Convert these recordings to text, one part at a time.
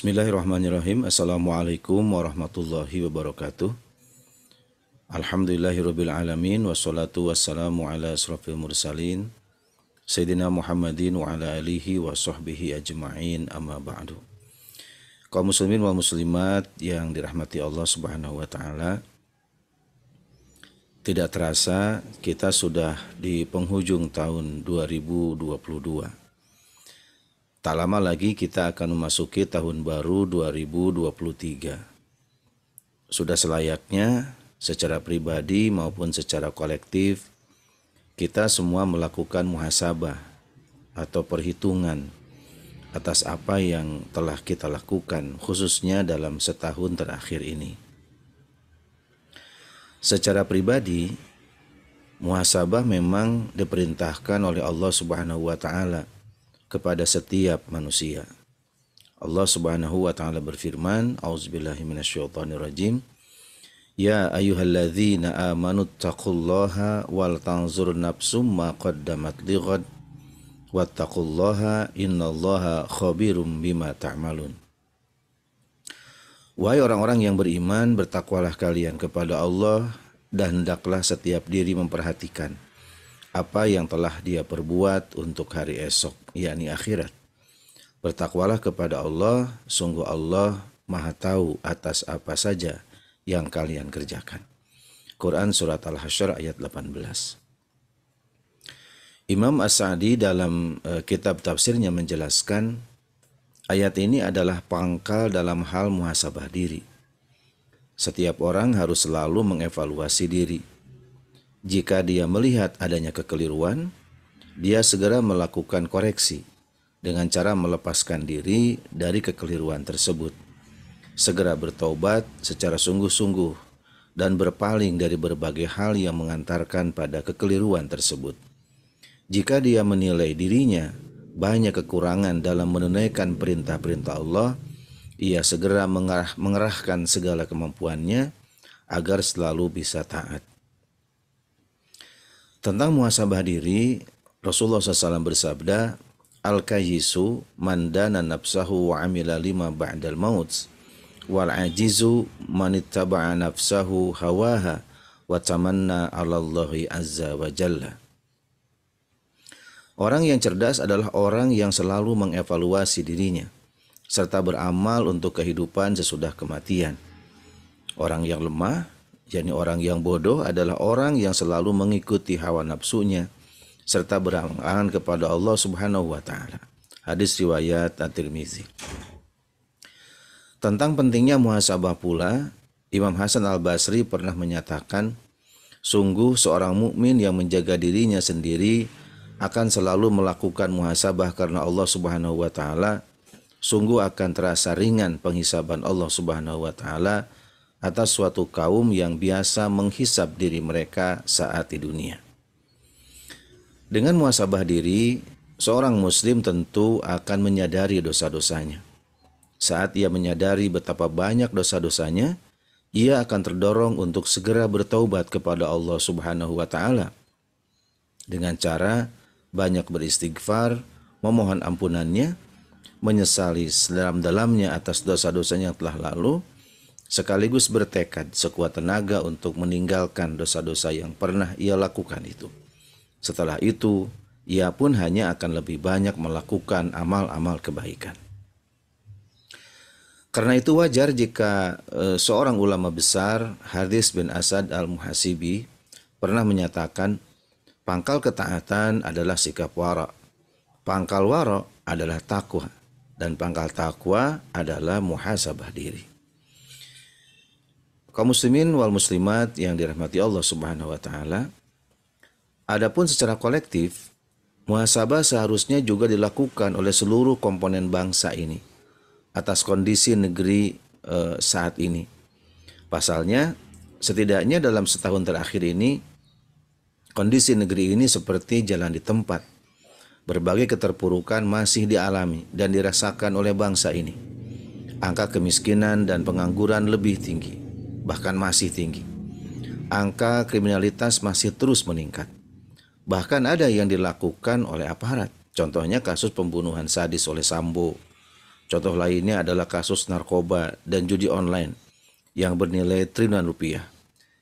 Bismillahirrahmanirrahim. Assalamualaikum warahmatullahi wabarakatuh. Alhamdulillahirrabbilalamin. wassalatu wassalamu ala asrafil mursalin Sayyidina Muhammadin wa ala alihi wa sahbihi ajma'in amma ba'du. Kaum muslimin wa muslimat yang dirahmati Allah Subhanahu wa taala. Tidak terasa kita sudah di penghujung tahun 2022 Tak lama lagi kita akan memasuki tahun baru 2023. Sudah selayaknya secara pribadi maupun secara kolektif kita semua melakukan muhasabah atau perhitungan atas apa yang telah kita lakukan khususnya dalam setahun terakhir ini. Secara pribadi, muhasabah memang diperintahkan oleh Allah Subhanahu wa taala kepada setiap manusia. Allah Subhanahu wa taala berfirman, auzubillahi minasyaitonirrajim. Ya ayyuhalladzina amanu taqullaha wal tanzur nafsum ma qaddamat lighad wattaqullaha innallaha khabirum bima ta'malun. Wahai orang-orang yang beriman, bertakwalah kalian kepada Allah dan hendaklah setiap diri memperhatikan apa yang telah dia perbuat untuk hari esok, yakni akhirat. Bertakwalah kepada Allah, sungguh Allah maha tahu atas apa saja yang kalian kerjakan. Quran Surat al hasyr ayat 18 Imam As-Sa'di dalam e, kitab tafsirnya menjelaskan ayat ini adalah pangkal dalam hal muhasabah diri. Setiap orang harus selalu mengevaluasi diri jika dia melihat adanya kekeliruan, dia segera melakukan koreksi dengan cara melepaskan diri dari kekeliruan tersebut. Segera bertobat secara sungguh-sungguh dan berpaling dari berbagai hal yang mengantarkan pada kekeliruan tersebut. Jika dia menilai dirinya banyak kekurangan dalam menunaikan perintah-perintah Allah, ia segera mengerah, mengerahkan segala kemampuannya agar selalu bisa taat. Tentang muhasabah diri, Rasulullah SAW bersabda, Al-kayisu mandana nafsahu wa amila lima ba'dal maut, wal ajizu manittaba'a nafsahu hawaha wa tamanna alallahi azza wa jalla. Orang yang cerdas adalah orang yang selalu mengevaluasi dirinya, serta beramal untuk kehidupan sesudah kematian. Orang yang lemah yakni orang yang bodoh adalah orang yang selalu mengikuti hawa nafsunya serta berangan kepada Allah Subhanahu wa taala. Hadis riwayat At-Tirmizi. Tentang pentingnya muhasabah pula, Imam Hasan Al-Basri pernah menyatakan, sungguh seorang mukmin yang menjaga dirinya sendiri akan selalu melakukan muhasabah karena Allah Subhanahu wa taala, sungguh akan terasa ringan penghisaban Allah Subhanahu wa taala atas suatu kaum yang biasa menghisap diri mereka saat di dunia. Dengan muasabah diri, seorang muslim tentu akan menyadari dosa-dosanya. Saat ia menyadari betapa banyak dosa-dosanya, ia akan terdorong untuk segera bertaubat kepada Allah Subhanahu wa taala. Dengan cara banyak beristighfar, memohon ampunannya, menyesali dalam-dalamnya atas dosa-dosanya yang telah lalu, sekaligus bertekad sekuat tenaga untuk meninggalkan dosa-dosa yang pernah ia lakukan itu. Setelah itu, ia pun hanya akan lebih banyak melakukan amal-amal kebaikan. Karena itu wajar jika e, seorang ulama besar, Hadis bin Asad al-Muhasibi, pernah menyatakan pangkal ketaatan adalah sikap wara, pangkal wara adalah takwa, dan pangkal takwa adalah muhasabah diri. Kaum muslimin wal muslimat yang dirahmati Allah Subhanahu wa taala. Adapun secara kolektif, muhasabah seharusnya juga dilakukan oleh seluruh komponen bangsa ini atas kondisi negeri e, saat ini. Pasalnya, setidaknya dalam setahun terakhir ini kondisi negeri ini seperti jalan di tempat. Berbagai keterpurukan masih dialami dan dirasakan oleh bangsa ini. Angka kemiskinan dan pengangguran lebih tinggi bahkan masih tinggi. Angka kriminalitas masih terus meningkat. Bahkan ada yang dilakukan oleh aparat. Contohnya kasus pembunuhan sadis oleh Sambo. Contoh lainnya adalah kasus narkoba dan judi online yang bernilai triliunan rupiah.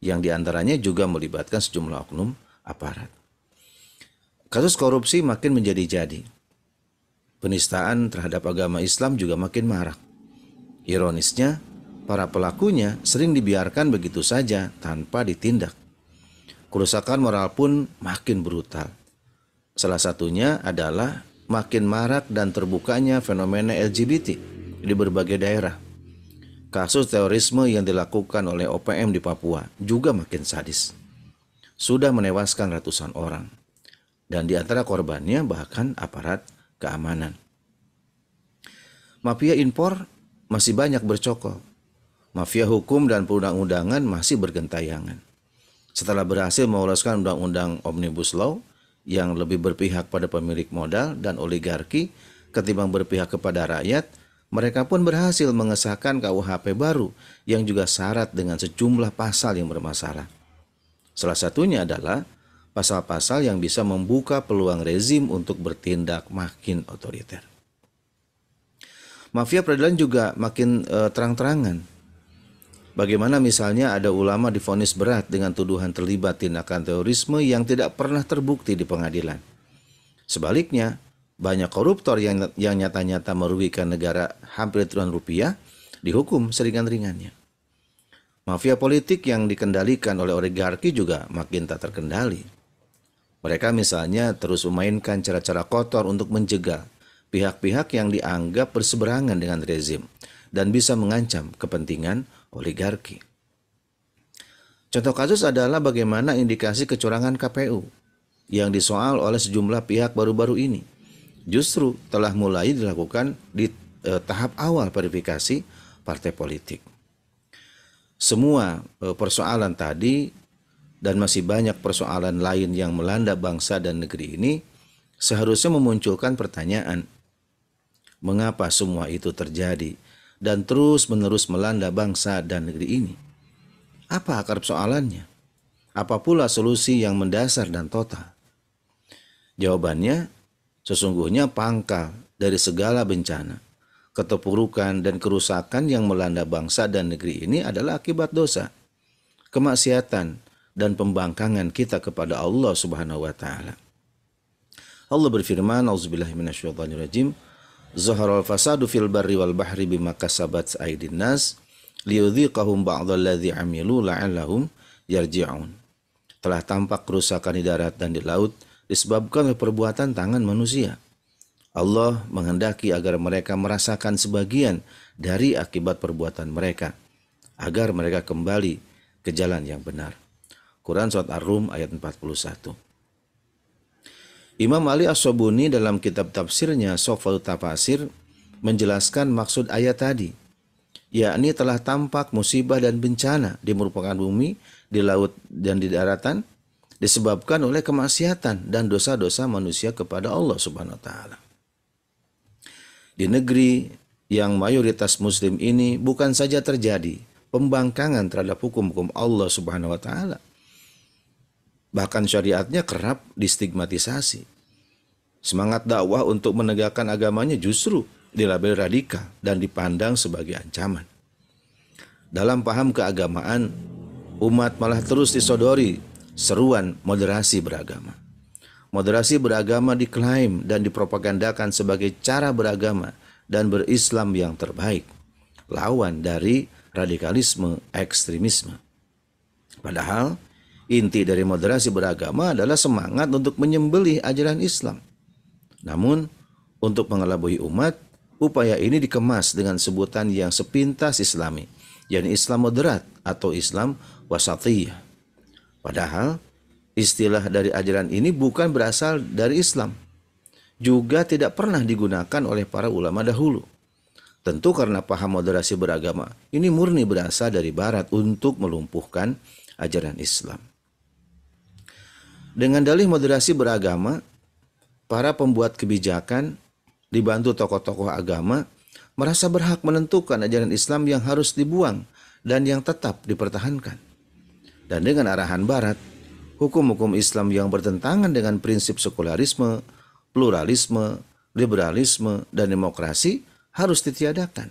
Yang diantaranya juga melibatkan sejumlah oknum aparat. Kasus korupsi makin menjadi-jadi. Penistaan terhadap agama Islam juga makin marak. Ironisnya, para pelakunya sering dibiarkan begitu saja tanpa ditindak. Kerusakan moral pun makin brutal. Salah satunya adalah makin marak dan terbukanya fenomena LGBT di berbagai daerah. Kasus terorisme yang dilakukan oleh OPM di Papua juga makin sadis. Sudah menewaskan ratusan orang. Dan di antara korbannya bahkan aparat keamanan. Mafia impor masih banyak bercokol mafia hukum dan perundang-undangan masih bergentayangan. Setelah berhasil meloloskan undang-undang Omnibus Law yang lebih berpihak pada pemilik modal dan oligarki ketimbang berpihak kepada rakyat, mereka pun berhasil mengesahkan KUHP baru yang juga syarat dengan sejumlah pasal yang bermasalah. Salah satunya adalah pasal-pasal yang bisa membuka peluang rezim untuk bertindak makin otoriter. Mafia peradilan juga makin eh, terang-terangan Bagaimana misalnya ada ulama difonis berat dengan tuduhan terlibat tindakan terorisme yang tidak pernah terbukti di pengadilan. Sebaliknya, banyak koruptor yang yang nyata-nyata merugikan negara hampir triliun rupiah dihukum seringan-ringannya. Mafia politik yang dikendalikan oleh oligarki juga makin tak terkendali. Mereka misalnya terus memainkan cara-cara kotor untuk mencegah pihak-pihak yang dianggap berseberangan dengan rezim dan bisa mengancam kepentingan oligarki. Contoh kasus adalah bagaimana indikasi kecurangan KPU yang disoal oleh sejumlah pihak baru-baru ini justru telah mulai dilakukan di e, tahap awal verifikasi partai politik. Semua e, persoalan tadi dan masih banyak persoalan lain yang melanda bangsa dan negeri ini seharusnya memunculkan pertanyaan. Mengapa semua itu terjadi? dan terus-menerus melanda bangsa dan negeri ini. Apa akar persoalannya? Apa pula solusi yang mendasar dan total? Jawabannya, sesungguhnya pangkal dari segala bencana, keterpurukan dan kerusakan yang melanda bangsa dan negeri ini adalah akibat dosa, kemaksiatan, dan pembangkangan kita kepada Allah Subhanahu wa taala. Allah berfirman, "Auzubillahi minasyaitonirrajim." al fasadu fil barri wal bahri bima kasabat sa'idin nas ba'dal ladhi amilu la'allahum yarji'un. Telah tampak kerusakan di darat dan di laut disebabkan oleh perbuatan tangan manusia. Allah menghendaki agar mereka merasakan sebagian dari akibat perbuatan mereka agar mereka kembali ke jalan yang benar. Quran surat Ar-Rum ayat 41. Imam Ali As-Sobuni dalam kitab tafsirnya Sofal Tafasir menjelaskan maksud ayat tadi, yakni telah tampak musibah dan bencana di merupakan bumi, di laut dan di daratan, disebabkan oleh kemaksiatan dan dosa-dosa manusia kepada Allah Subhanahu wa taala. Di negeri yang mayoritas muslim ini bukan saja terjadi pembangkangan terhadap hukum-hukum Allah Subhanahu wa taala, Bahkan syariatnya kerap distigmatisasi. Semangat dakwah untuk menegakkan agamanya justru dilabel radikal dan dipandang sebagai ancaman. Dalam paham keagamaan, umat malah terus disodori seruan moderasi beragama. Moderasi beragama diklaim dan dipropagandakan sebagai cara beragama dan berislam yang terbaik, lawan dari radikalisme ekstremisme. Padahal, Inti dari moderasi beragama adalah semangat untuk menyembelih ajaran Islam. Namun, untuk mengelabui umat, upaya ini dikemas dengan sebutan yang sepintas Islami, yaitu Islam moderat atau Islam wasatiyah. Padahal, istilah dari ajaran ini bukan berasal dari Islam, juga tidak pernah digunakan oleh para ulama dahulu. Tentu karena paham moderasi beragama ini murni berasal dari Barat untuk melumpuhkan ajaran Islam. Dengan dalih moderasi beragama, para pembuat kebijakan dibantu tokoh-tokoh agama merasa berhak menentukan ajaran Islam yang harus dibuang dan yang tetap dipertahankan. Dan dengan arahan barat, hukum-hukum Islam yang bertentangan dengan prinsip sekularisme, pluralisme, liberalisme, dan demokrasi harus ditiadakan.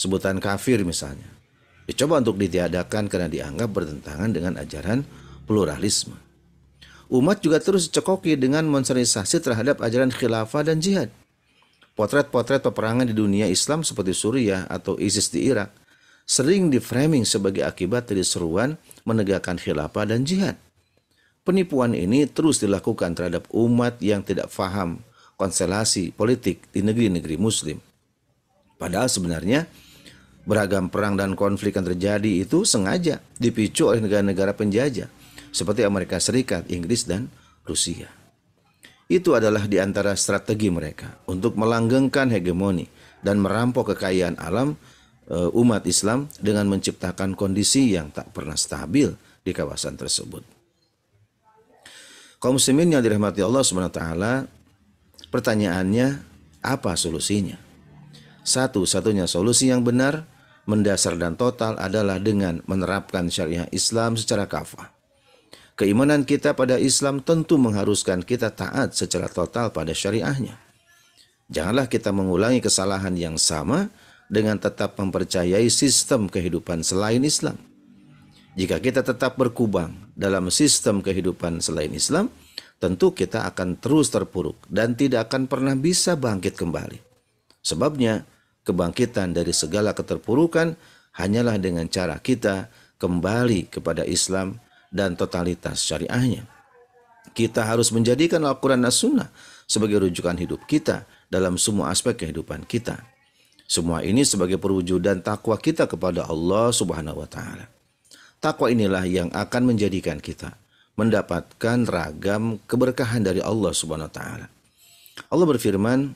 Sebutan kafir misalnya, dicoba untuk ditiadakan karena dianggap bertentangan dengan ajaran pluralisme. Umat juga terus dicekoki dengan monsterisasi terhadap ajaran khilafah dan jihad. Potret-potret peperangan di dunia Islam seperti Suriah atau ISIS di Irak sering diframing sebagai akibat dari seruan menegakkan khilafah dan jihad. Penipuan ini terus dilakukan terhadap umat yang tidak faham konstelasi politik di negeri-negeri muslim. Padahal sebenarnya beragam perang dan konflik yang terjadi itu sengaja dipicu oleh negara-negara penjajah seperti Amerika Serikat, Inggris, dan Rusia. Itu adalah di antara strategi mereka untuk melanggengkan hegemoni dan merampok kekayaan alam eh, umat Islam dengan menciptakan kondisi yang tak pernah stabil di kawasan tersebut. Kaum muslimin yang dirahmati Allah SWT, pertanyaannya apa solusinya? Satu-satunya solusi yang benar, mendasar dan total adalah dengan menerapkan syariah Islam secara kafah Keimanan kita pada Islam tentu mengharuskan kita taat secara total pada syariahnya. Janganlah kita mengulangi kesalahan yang sama dengan tetap mempercayai sistem kehidupan selain Islam. Jika kita tetap berkubang dalam sistem kehidupan selain Islam, tentu kita akan terus terpuruk dan tidak akan pernah bisa bangkit kembali. Sebabnya, kebangkitan dari segala keterpurukan hanyalah dengan cara kita kembali kepada Islam dan totalitas syariahnya. Kita harus menjadikan Al-Quran dan Sunnah sebagai rujukan hidup kita dalam semua aspek kehidupan kita. Semua ini sebagai perwujudan takwa kita kepada Allah Subhanahu wa taala. Takwa inilah yang akan menjadikan kita mendapatkan ragam keberkahan dari Allah Subhanahu wa taala. Allah berfirman,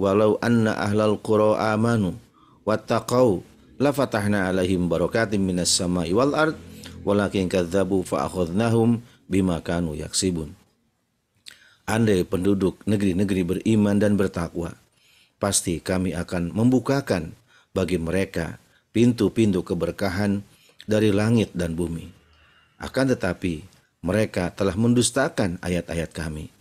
"Walau anna ahlal qura amanu wattaqau lafatahna alaihim barakatim minas samai wal ard walakin kadzabu fa akhadnahum bima kanu yaksibun. Andai penduduk negeri-negeri beriman dan bertakwa, pasti kami akan membukakan bagi mereka pintu-pintu keberkahan dari langit dan bumi. Akan tetapi, mereka telah mendustakan ayat-ayat kami.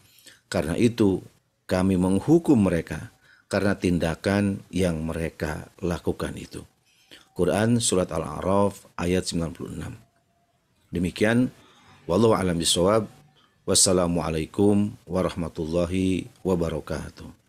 Karena itu, kami menghukum mereka karena tindakan yang mereka lakukan itu. Quran Surat Al-A'raf ayat 96 Demikian wallahu alam bisawab. Wassalamualaikum warahmatullahi wabarakatuh.